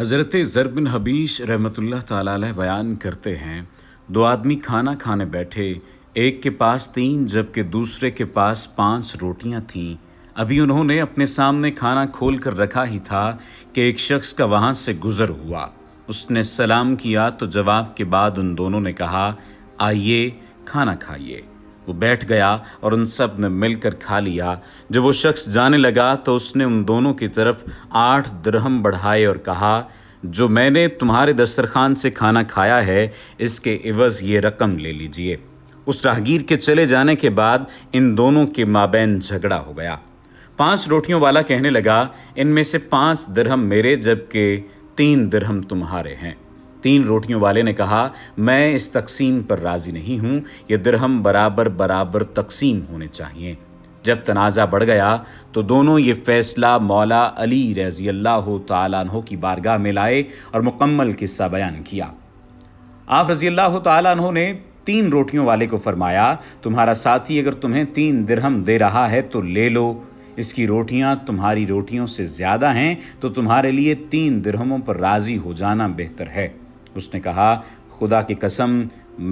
हज़रत ज़र बिन हबीश रहमतुल्लाह ताला बयान करते हैं दो आदमी खाना खाने बैठे एक के पास तीन जबकि दूसरे के पास पांच रोटियां थीं अभी उन्होंने अपने सामने खाना खोल कर रखा ही था कि एक शख्स का वहाँ से गुज़र हुआ उसने सलाम किया तो जवाब के बाद उन दोनों ने कहा आइए खाना खाइए वो बैठ गया और उन सब ने मिलकर खा लिया जब वो शख्स जाने लगा तो उसने उन दोनों की तरफ आठ दरहम बढ़ाए और कहा जो मैंने तुम्हारे दस्तरखान से खाना खाया है इसके इवज ये रकम ले लीजिए उस राहगीर के चले जाने के बाद इन दोनों के माबेन झगड़ा हो गया पांच रोटियों वाला कहने लगा इनमें से पांच दरहम मेरे जबकि तीन दरहम तुम्हारे हैं तीन रोटियों वाले ने कहा मैं इस तकसीम पर राज़ी नहीं हूँ ये दरहम बराबर बराबर तकसीम होने चाहिए जब तनाज़ा बढ़ गया तो दोनों ये फ़ैसला मौला अली रजी अल्लाह तहों की बारगाह में लाए और मुकम्मल किस्सा बयान किया आप रजी अल्लाह तहों ने तीन रोटियों वाले को फरमाया तुम्हारा साथी अगर तुम्हें तीन दिरहम दे रहा है तो ले लो इसकी रोटियां तुम्हारी रोटियों से ज़्यादा हैं तो तुम्हारे लिए तीन दिरहमों पर राज़ी हो जाना बेहतर है उसने कहा खुदा की कसम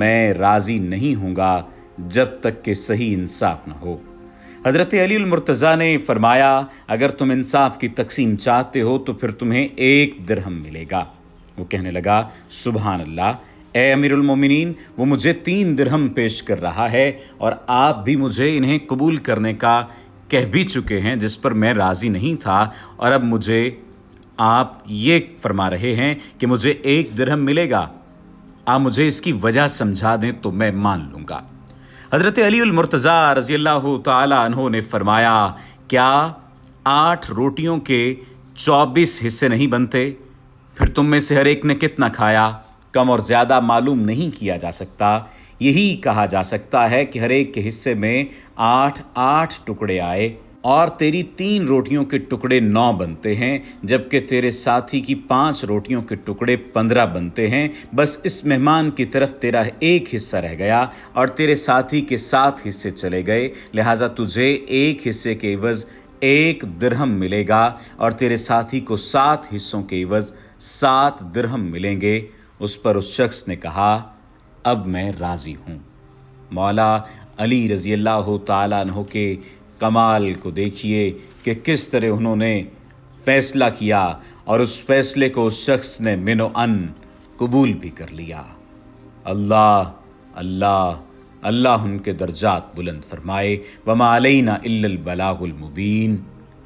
मैं राज़ी नहीं होऊंगा जब तक कि सही इंसाफ न हो हज़रत अली मुर्तज़ा ने फरमाया अगर तुम इंसाफ की तकसीम चाहते हो तो फिर तुम्हें एक दरहम मिलेगा वो कहने लगा सुबह अल्लाह ए अमीरमिन वो मुझे तीन दरहम पेश कर रहा है और आप भी मुझे इन्हें कबूल करने का कह भी चुके हैं जिस पर मैं राज़ी नहीं था और अब मुझे आप ये फरमा रहे हैं कि मुझे एक दिरहम मिलेगा आप मुझे इसकी वजह समझा दें तो मैं मान लूंगा हज़रत अलीमरतज़ा रज़ी अल्लाह तहों ने फरमाया क्या आठ रोटियों के चौबीस हिस्से नहीं बनते फिर तुम में से हर एक ने कितना खाया कम और ज़्यादा मालूम नहीं किया जा सकता यही कहा जा सकता है कि हर एक के हिस्से में आठ आठ टुकड़े आए और तेरी तीन रोटियों के टुकड़े नौ बनते हैं जबकि तेरे साथी की पांच रोटियों के टुकड़े पंद्रह बनते हैं बस इस मेहमान की तरफ तेरा एक हिस्सा रह गया और तेरे साथी के सात हिस्से चले गए लिहाजा तुझे एक हिस्से के एवज़ एक दरहम मिलेगा और तेरे साथी को सात हिस्सों के इवज़ सात दरहम मिलेंगे उस पर उस शख्स ने कहा अब मैं राज़ी हूँ मौला अली रज़ी अल्लाह तह के कमाल को देखिए कि किस तरह उन्होंने फैसला किया और उस फैसले को उस शख्स ने मिनो अन कबूल भी कर लिया अल्लाह अल्लाह अल्लाह उनके दर्जात बुलंद फरमाए वमा अलैना इल्लल बलागुल मुबीन